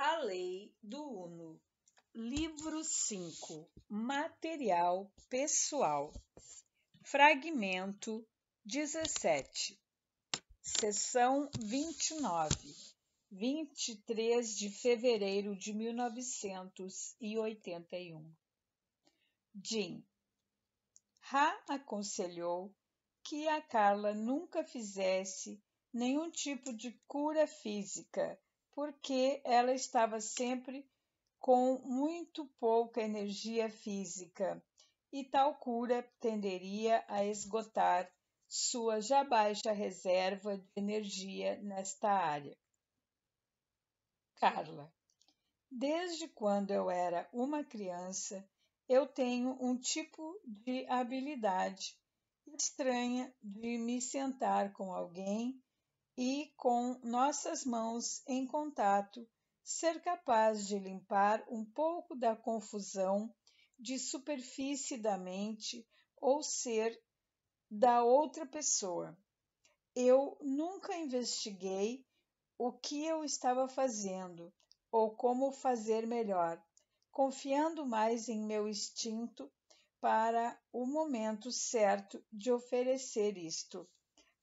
A Lei do Uno. Livro 5. Material pessoal. Fragmento 17. Seção 29. 23 de fevereiro de 1981. Jim. Ra aconselhou que a Carla nunca fizesse nenhum tipo de cura física porque ela estava sempre com muito pouca energia física e tal cura tenderia a esgotar sua já baixa reserva de energia nesta área. Carla, desde quando eu era uma criança, eu tenho um tipo de habilidade estranha de me sentar com alguém e, com nossas mãos em contato, ser capaz de limpar um pouco da confusão de superfície da mente ou ser da outra pessoa. Eu nunca investiguei o que eu estava fazendo ou como fazer melhor, confiando mais em meu instinto para o momento certo de oferecer isto.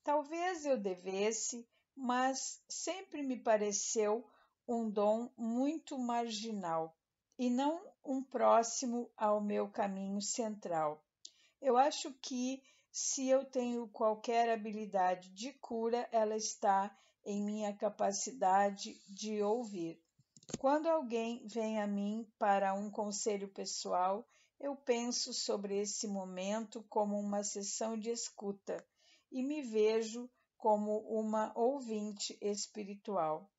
Talvez eu devesse mas sempre me pareceu um dom muito marginal e não um próximo ao meu caminho central. Eu acho que se eu tenho qualquer habilidade de cura, ela está em minha capacidade de ouvir. Quando alguém vem a mim para um conselho pessoal, eu penso sobre esse momento como uma sessão de escuta e me vejo como uma ouvinte espiritual.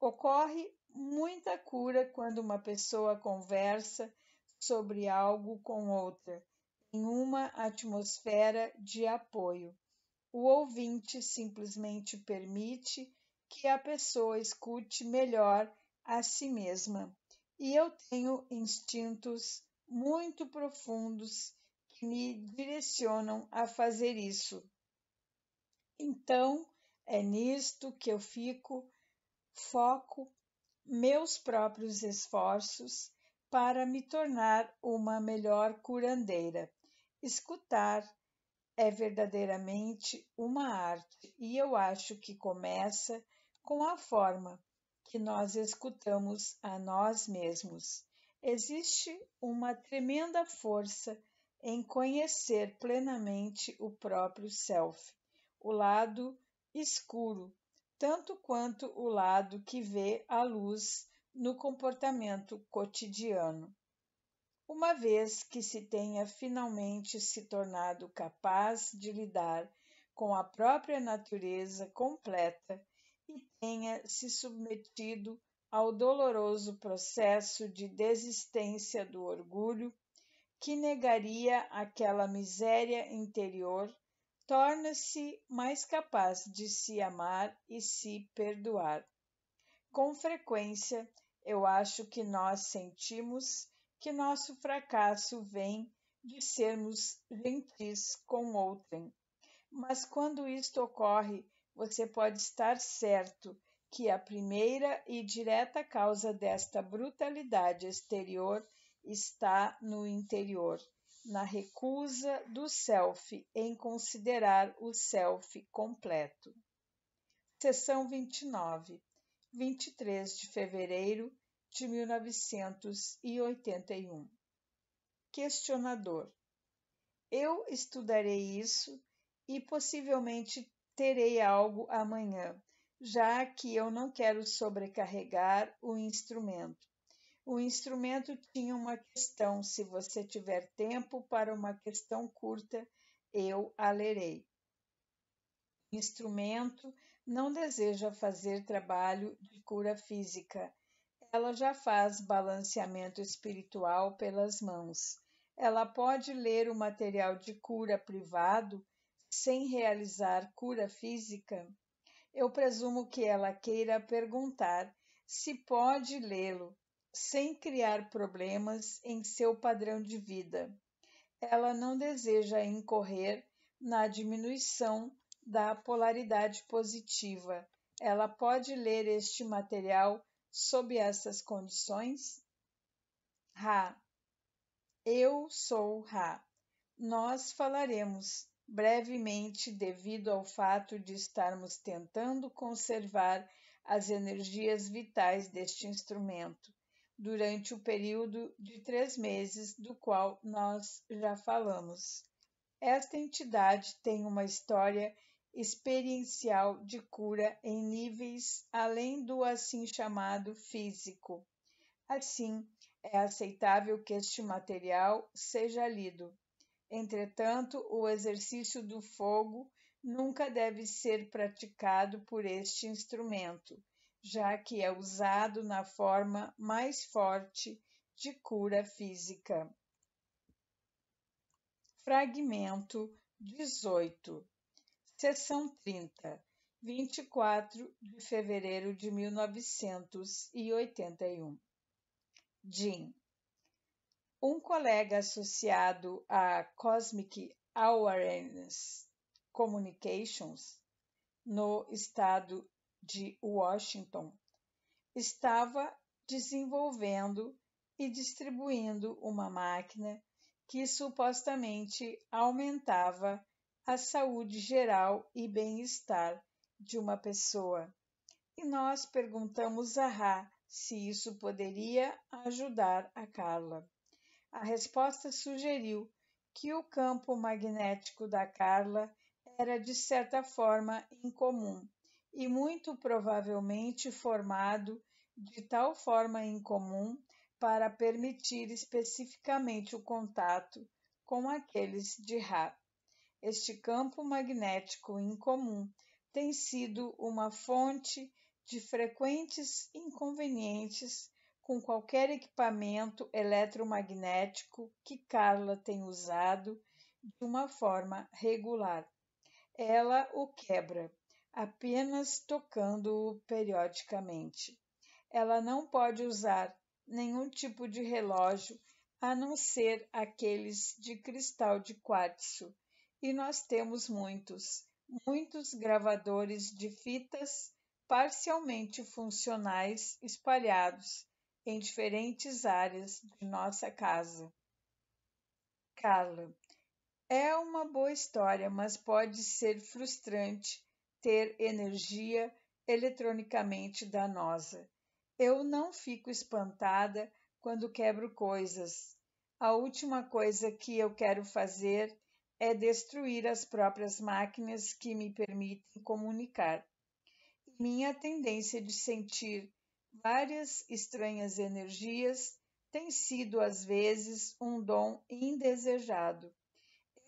Ocorre muita cura quando uma pessoa conversa sobre algo com outra, em uma atmosfera de apoio. O ouvinte simplesmente permite que a pessoa escute melhor a si mesma. E eu tenho instintos muito profundos que me direcionam a fazer isso. Então, é nisto que eu fico, foco meus próprios esforços para me tornar uma melhor curandeira. Escutar é verdadeiramente uma arte e eu acho que começa com a forma que nós escutamos a nós mesmos. Existe uma tremenda força em conhecer plenamente o próprio self o lado escuro, tanto quanto o lado que vê a luz no comportamento cotidiano. Uma vez que se tenha finalmente se tornado capaz de lidar com a própria natureza completa e tenha se submetido ao doloroso processo de desistência do orgulho que negaria aquela miséria interior torna-se mais capaz de se amar e se perdoar. Com frequência, eu acho que nós sentimos que nosso fracasso vem de sermos gentis com outrem. Mas quando isto ocorre, você pode estar certo que a primeira e direta causa desta brutalidade exterior está no interior na recusa do self em considerar o self completo. Seção 29, 23 de fevereiro de 1981. Questionador: Eu estudarei isso e possivelmente terei algo amanhã, já que eu não quero sobrecarregar o instrumento. O instrumento tinha uma questão, se você tiver tempo para uma questão curta, eu a lerei. O instrumento não deseja fazer trabalho de cura física. Ela já faz balanceamento espiritual pelas mãos. Ela pode ler o material de cura privado sem realizar cura física? Eu presumo que ela queira perguntar se pode lê-lo sem criar problemas em seu padrão de vida. Ela não deseja incorrer na diminuição da polaridade positiva. Ela pode ler este material sob essas condições? Ra. Eu sou Ra. Nós falaremos brevemente devido ao fato de estarmos tentando conservar as energias vitais deste instrumento durante o período de três meses do qual nós já falamos. Esta entidade tem uma história experiencial de cura em níveis além do assim chamado físico. Assim, é aceitável que este material seja lido. Entretanto, o exercício do fogo nunca deve ser praticado por este instrumento já que é usado na forma mais forte de cura física. Fragmento 18, seção 30, 24 de fevereiro de 1981. Jim. Um colega associado à Cosmic Awareness Communications no estado de Washington, estava desenvolvendo e distribuindo uma máquina que supostamente aumentava a saúde geral e bem-estar de uma pessoa. E nós perguntamos a Ra se isso poderia ajudar a Carla. A resposta sugeriu que o campo magnético da Carla era de certa forma incomum e muito provavelmente formado de tal forma em comum para permitir especificamente o contato com aqueles de Ra. Este campo magnético incomum tem sido uma fonte de frequentes inconvenientes com qualquer equipamento eletromagnético que Carla tem usado de uma forma regular. Ela o quebra apenas tocando-o periodicamente. Ela não pode usar nenhum tipo de relógio a não ser aqueles de cristal de quartzo, e nós temos muitos, muitos gravadores de fitas parcialmente funcionais espalhados em diferentes áreas de nossa casa. Carla, é uma boa história, mas pode ser frustrante ter energia eletronicamente danosa. Eu não fico espantada quando quebro coisas. A última coisa que eu quero fazer é destruir as próprias máquinas que me permitem comunicar. Minha tendência de sentir várias estranhas energias tem sido às vezes um dom indesejado.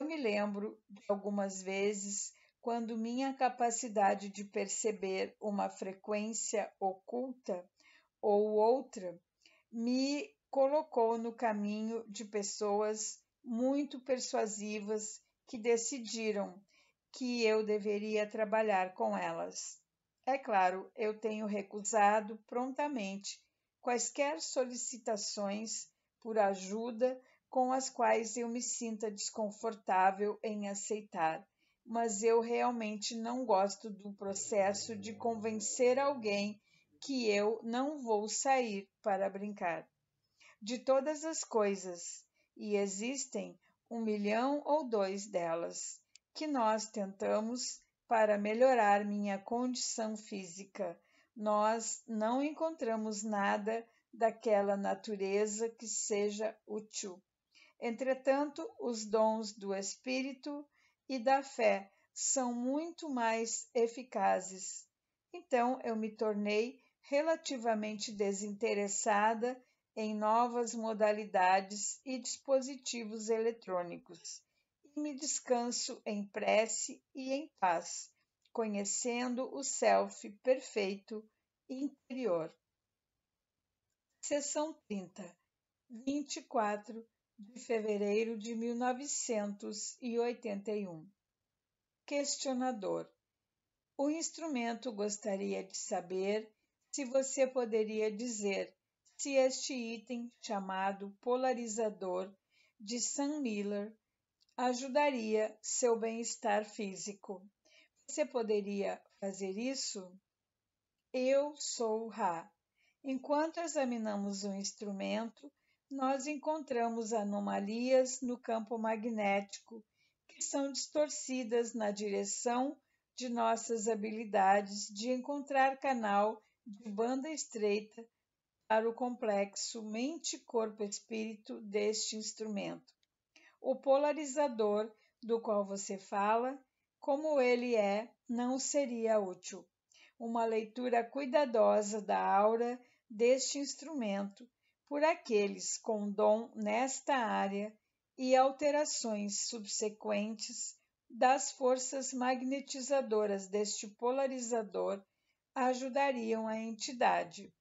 Eu me lembro de algumas vezes quando minha capacidade de perceber uma frequência oculta ou outra me colocou no caminho de pessoas muito persuasivas que decidiram que eu deveria trabalhar com elas. É claro, eu tenho recusado prontamente quaisquer solicitações por ajuda com as quais eu me sinta desconfortável em aceitar, mas eu realmente não gosto do processo de convencer alguém que eu não vou sair para brincar. De todas as coisas, e existem um milhão ou dois delas, que nós tentamos para melhorar minha condição física, nós não encontramos nada daquela natureza que seja útil. Entretanto, os dons do Espírito e da fé são muito mais eficazes. Então eu me tornei relativamente desinteressada em novas modalidades e dispositivos eletrônicos e me descanso em prece e em paz, conhecendo o self perfeito interior. Seção 30 24 de fevereiro de 1981. Questionador: O instrumento gostaria de saber se você poderia dizer se este item, chamado polarizador, de Sam Miller, ajudaria seu bem-estar físico. Você poderia fazer isso? Eu sou Ra. Enquanto examinamos o instrumento, nós encontramos anomalias no campo magnético que são distorcidas na direção de nossas habilidades de encontrar canal de banda estreita para o complexo mente-corpo-espírito deste instrumento. O polarizador do qual você fala, como ele é, não seria útil. Uma leitura cuidadosa da aura deste instrumento por aqueles com dom nesta área e alterações subsequentes das forças magnetizadoras deste polarizador ajudariam a entidade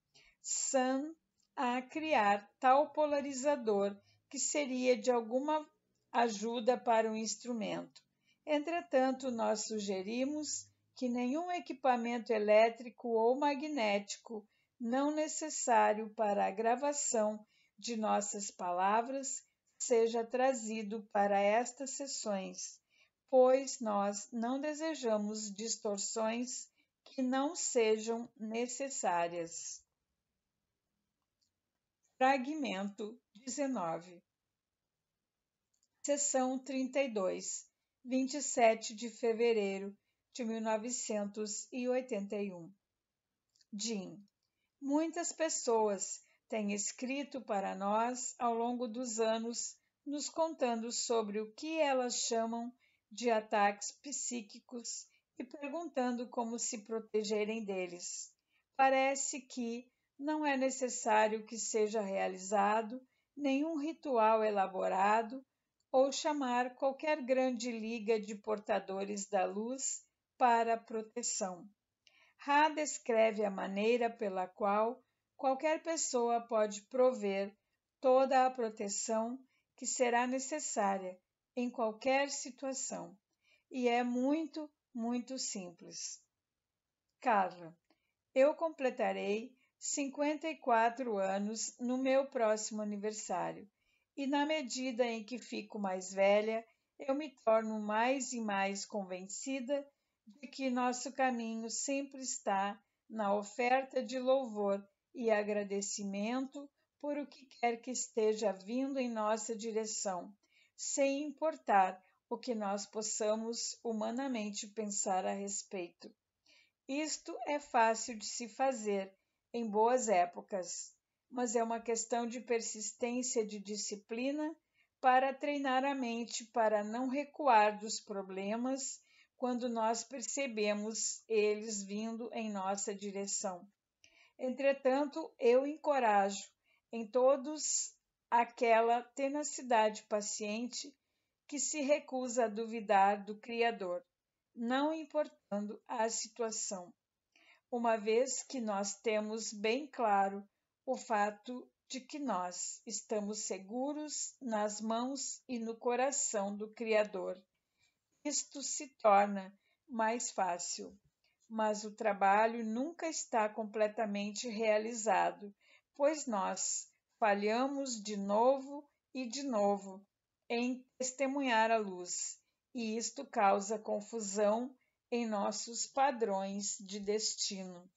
Sun a criar tal polarizador que seria de alguma ajuda para o instrumento. Entretanto, nós sugerimos que nenhum equipamento elétrico ou magnético não necessário para a gravação de nossas palavras seja trazido para estas sessões, pois nós não desejamos distorções que não sejam necessárias. Fragmento 19 Sessão 32, 27 de fevereiro de 1981 Jim Muitas pessoas têm escrito para nós ao longo dos anos, nos contando sobre o que elas chamam de ataques psíquicos e perguntando como se protegerem deles. Parece que não é necessário que seja realizado nenhum ritual elaborado ou chamar qualquer grande liga de portadores da luz para proteção. Ra descreve a maneira pela qual qualquer pessoa pode prover toda a proteção que será necessária em qualquer situação. E é muito, muito simples. Carla, eu completarei 54 anos no meu próximo aniversário, e na medida em que fico mais velha, eu me torno mais e mais convencida de que nosso caminho sempre está na oferta de louvor e agradecimento por o que quer que esteja vindo em nossa direção, sem importar o que nós possamos humanamente pensar a respeito. Isto é fácil de se fazer em boas épocas, mas é uma questão de persistência e de disciplina para treinar a mente para não recuar dos problemas quando nós percebemos eles vindo em nossa direção. Entretanto, eu encorajo em todos aquela tenacidade paciente que se recusa a duvidar do Criador, não importando a situação, uma vez que nós temos bem claro o fato de que nós estamos seguros nas mãos e no coração do Criador isto se torna mais fácil. Mas o trabalho nunca está completamente realizado, pois nós falhamos de novo e de novo em testemunhar a luz, e isto causa confusão em nossos padrões de destino.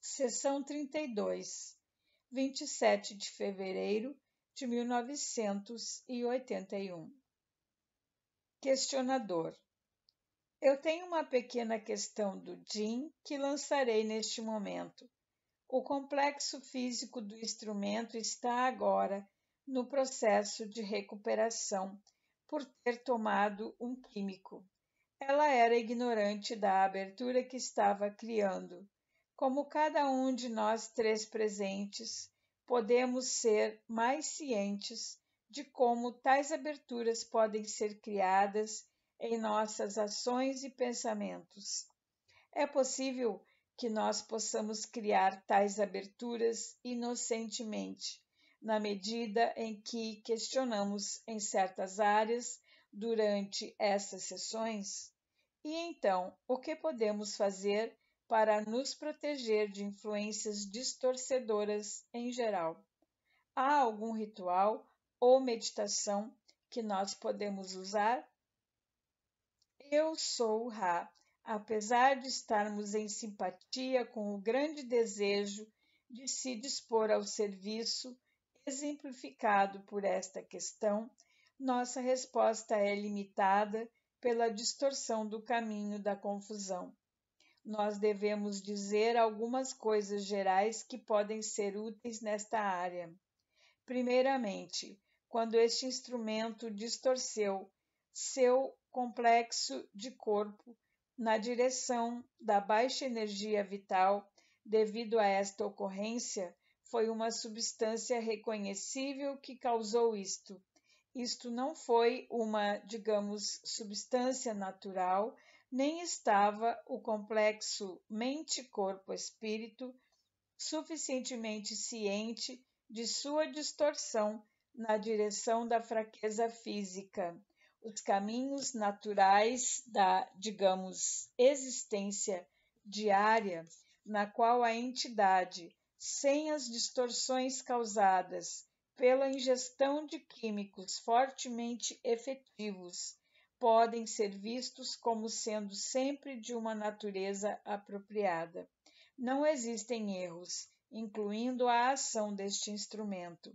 Seção 32, 27 de fevereiro de 1981 Questionador: Eu tenho uma pequena questão do DIN que lançarei neste momento. O complexo físico do instrumento está agora no processo de recuperação por ter tomado um químico. Ela era ignorante da abertura que estava criando. Como cada um de nós três presentes, podemos ser mais cientes de como tais aberturas podem ser criadas em nossas ações e pensamentos. É possível que nós possamos criar tais aberturas inocentemente, na medida em que questionamos em certas áreas durante essas sessões? E então, o que podemos fazer para nos proteger de influências distorcedoras em geral? Há algum ritual ou meditação que nós podemos usar? Eu sou o Ra. Apesar de estarmos em simpatia com o grande desejo de se dispor ao serviço, exemplificado por esta questão, nossa resposta é limitada pela distorção do caminho da confusão. Nós devemos dizer algumas coisas gerais que podem ser úteis nesta área. Primeiramente, quando este instrumento distorceu seu complexo de corpo na direção da baixa energia vital. Devido a esta ocorrência, foi uma substância reconhecível que causou isto. Isto não foi uma, digamos, substância natural, nem estava o complexo mente-corpo-espírito suficientemente ciente de sua distorção na direção da fraqueza física. Os caminhos naturais da, digamos, existência diária, na qual a entidade, sem as distorções causadas pela ingestão de químicos fortemente efetivos, podem ser vistos como sendo sempre de uma natureza apropriada. Não existem erros, incluindo a ação deste instrumento.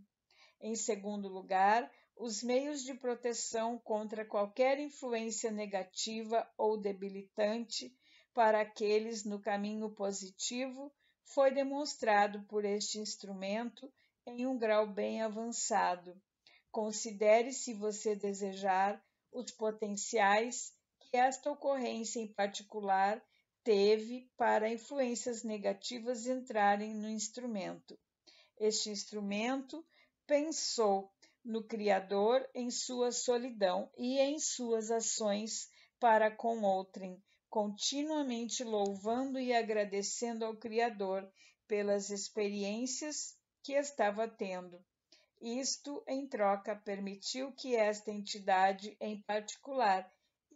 Em segundo lugar, os meios de proteção contra qualquer influência negativa ou debilitante para aqueles no caminho positivo foi demonstrado por este instrumento em um grau bem avançado. Considere, se você desejar, os potenciais que esta ocorrência em particular teve para influências negativas entrarem no instrumento. Este instrumento pensou no Criador em sua solidão e em suas ações para com outrem, continuamente louvando e agradecendo ao Criador pelas experiências que estava tendo. Isto, em troca, permitiu que esta entidade, em particular,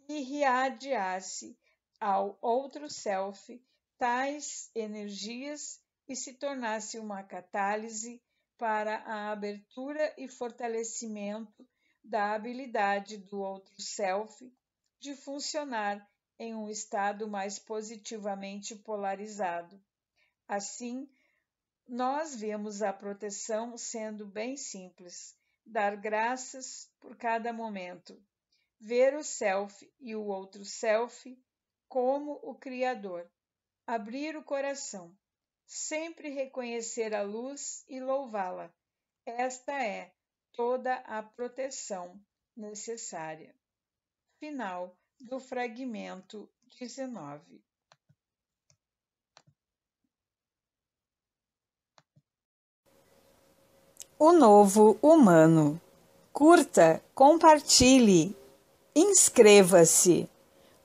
irradiasse ao outro self tais energias e se tornasse uma catálise para a abertura e fortalecimento da habilidade do outro self de funcionar em um estado mais positivamente polarizado. Assim, nós vemos a proteção sendo bem simples, dar graças por cada momento, ver o self e o outro self como o Criador, abrir o coração, sempre reconhecer a luz e louvá-la. Esta é toda a proteção necessária. Final do fragmento 19. O novo humano. Curta, compartilhe, inscreva-se.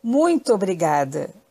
Muito obrigada!